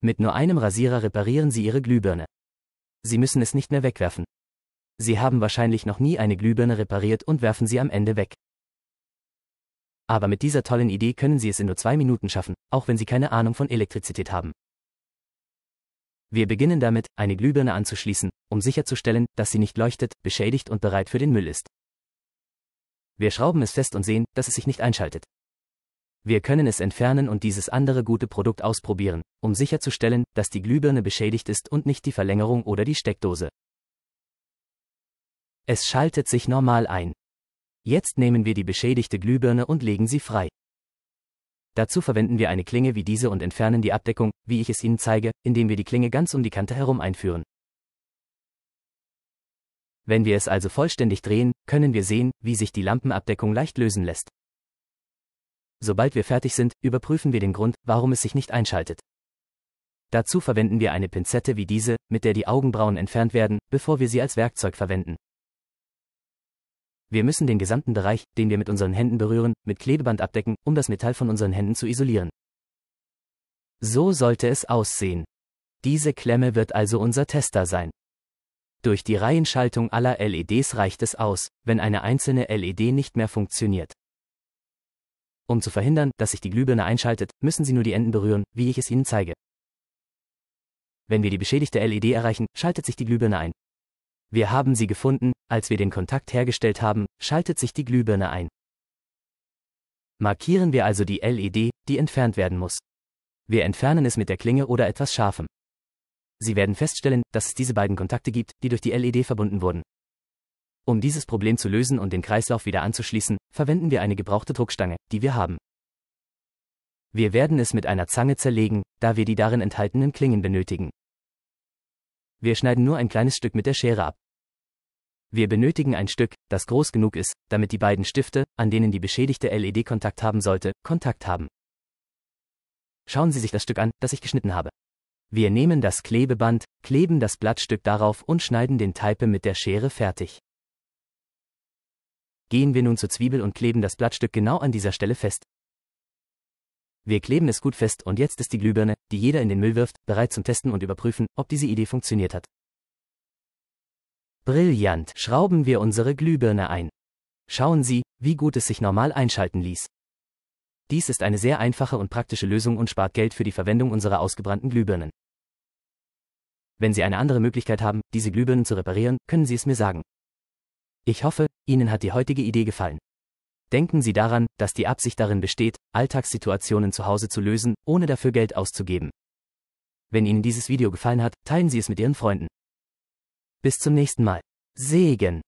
Mit nur einem Rasierer reparieren Sie Ihre Glühbirne. Sie müssen es nicht mehr wegwerfen. Sie haben wahrscheinlich noch nie eine Glühbirne repariert und werfen sie am Ende weg. Aber mit dieser tollen Idee können Sie es in nur zwei Minuten schaffen, auch wenn Sie keine Ahnung von Elektrizität haben. Wir beginnen damit, eine Glühbirne anzuschließen, um sicherzustellen, dass sie nicht leuchtet, beschädigt und bereit für den Müll ist. Wir schrauben es fest und sehen, dass es sich nicht einschaltet. Wir können es entfernen und dieses andere gute Produkt ausprobieren, um sicherzustellen, dass die Glühbirne beschädigt ist und nicht die Verlängerung oder die Steckdose. Es schaltet sich normal ein. Jetzt nehmen wir die beschädigte Glühbirne und legen sie frei. Dazu verwenden wir eine Klinge wie diese und entfernen die Abdeckung, wie ich es Ihnen zeige, indem wir die Klinge ganz um die Kante herum einführen. Wenn wir es also vollständig drehen, können wir sehen, wie sich die Lampenabdeckung leicht lösen lässt. Sobald wir fertig sind, überprüfen wir den Grund, warum es sich nicht einschaltet. Dazu verwenden wir eine Pinzette wie diese, mit der die Augenbrauen entfernt werden, bevor wir sie als Werkzeug verwenden. Wir müssen den gesamten Bereich, den wir mit unseren Händen berühren, mit Klebeband abdecken, um das Metall von unseren Händen zu isolieren. So sollte es aussehen. Diese Klemme wird also unser Tester sein. Durch die Reihenschaltung aller LEDs reicht es aus, wenn eine einzelne LED nicht mehr funktioniert. Um zu verhindern, dass sich die Glühbirne einschaltet, müssen Sie nur die Enden berühren, wie ich es Ihnen zeige. Wenn wir die beschädigte LED erreichen, schaltet sich die Glühbirne ein. Wir haben sie gefunden, als wir den Kontakt hergestellt haben, schaltet sich die Glühbirne ein. Markieren wir also die LED, die entfernt werden muss. Wir entfernen es mit der Klinge oder etwas Scharfem. Sie werden feststellen, dass es diese beiden Kontakte gibt, die durch die LED verbunden wurden. Um dieses Problem zu lösen und den Kreislauf wieder anzuschließen, verwenden wir eine gebrauchte Druckstange, die wir haben. Wir werden es mit einer Zange zerlegen, da wir die darin enthaltenen Klingen benötigen. Wir schneiden nur ein kleines Stück mit der Schere ab. Wir benötigen ein Stück, das groß genug ist, damit die beiden Stifte, an denen die beschädigte LED Kontakt haben sollte, Kontakt haben. Schauen Sie sich das Stück an, das ich geschnitten habe. Wir nehmen das Klebeband, kleben das Blattstück darauf und schneiden den Teipe mit der Schere fertig. Gehen wir nun zur Zwiebel und kleben das Blattstück genau an dieser Stelle fest. Wir kleben es gut fest und jetzt ist die Glühbirne, die jeder in den Müll wirft, bereit zum Testen und Überprüfen, ob diese Idee funktioniert hat. Brillant, schrauben wir unsere Glühbirne ein. Schauen Sie, wie gut es sich normal einschalten ließ. Dies ist eine sehr einfache und praktische Lösung und spart Geld für die Verwendung unserer ausgebrannten Glühbirnen. Wenn Sie eine andere Möglichkeit haben, diese Glühbirnen zu reparieren, können Sie es mir sagen. Ich hoffe, Ihnen hat die heutige Idee gefallen. Denken Sie daran, dass die Absicht darin besteht, Alltagssituationen zu Hause zu lösen, ohne dafür Geld auszugeben. Wenn Ihnen dieses Video gefallen hat, teilen Sie es mit Ihren Freunden. Bis zum nächsten Mal. Segen!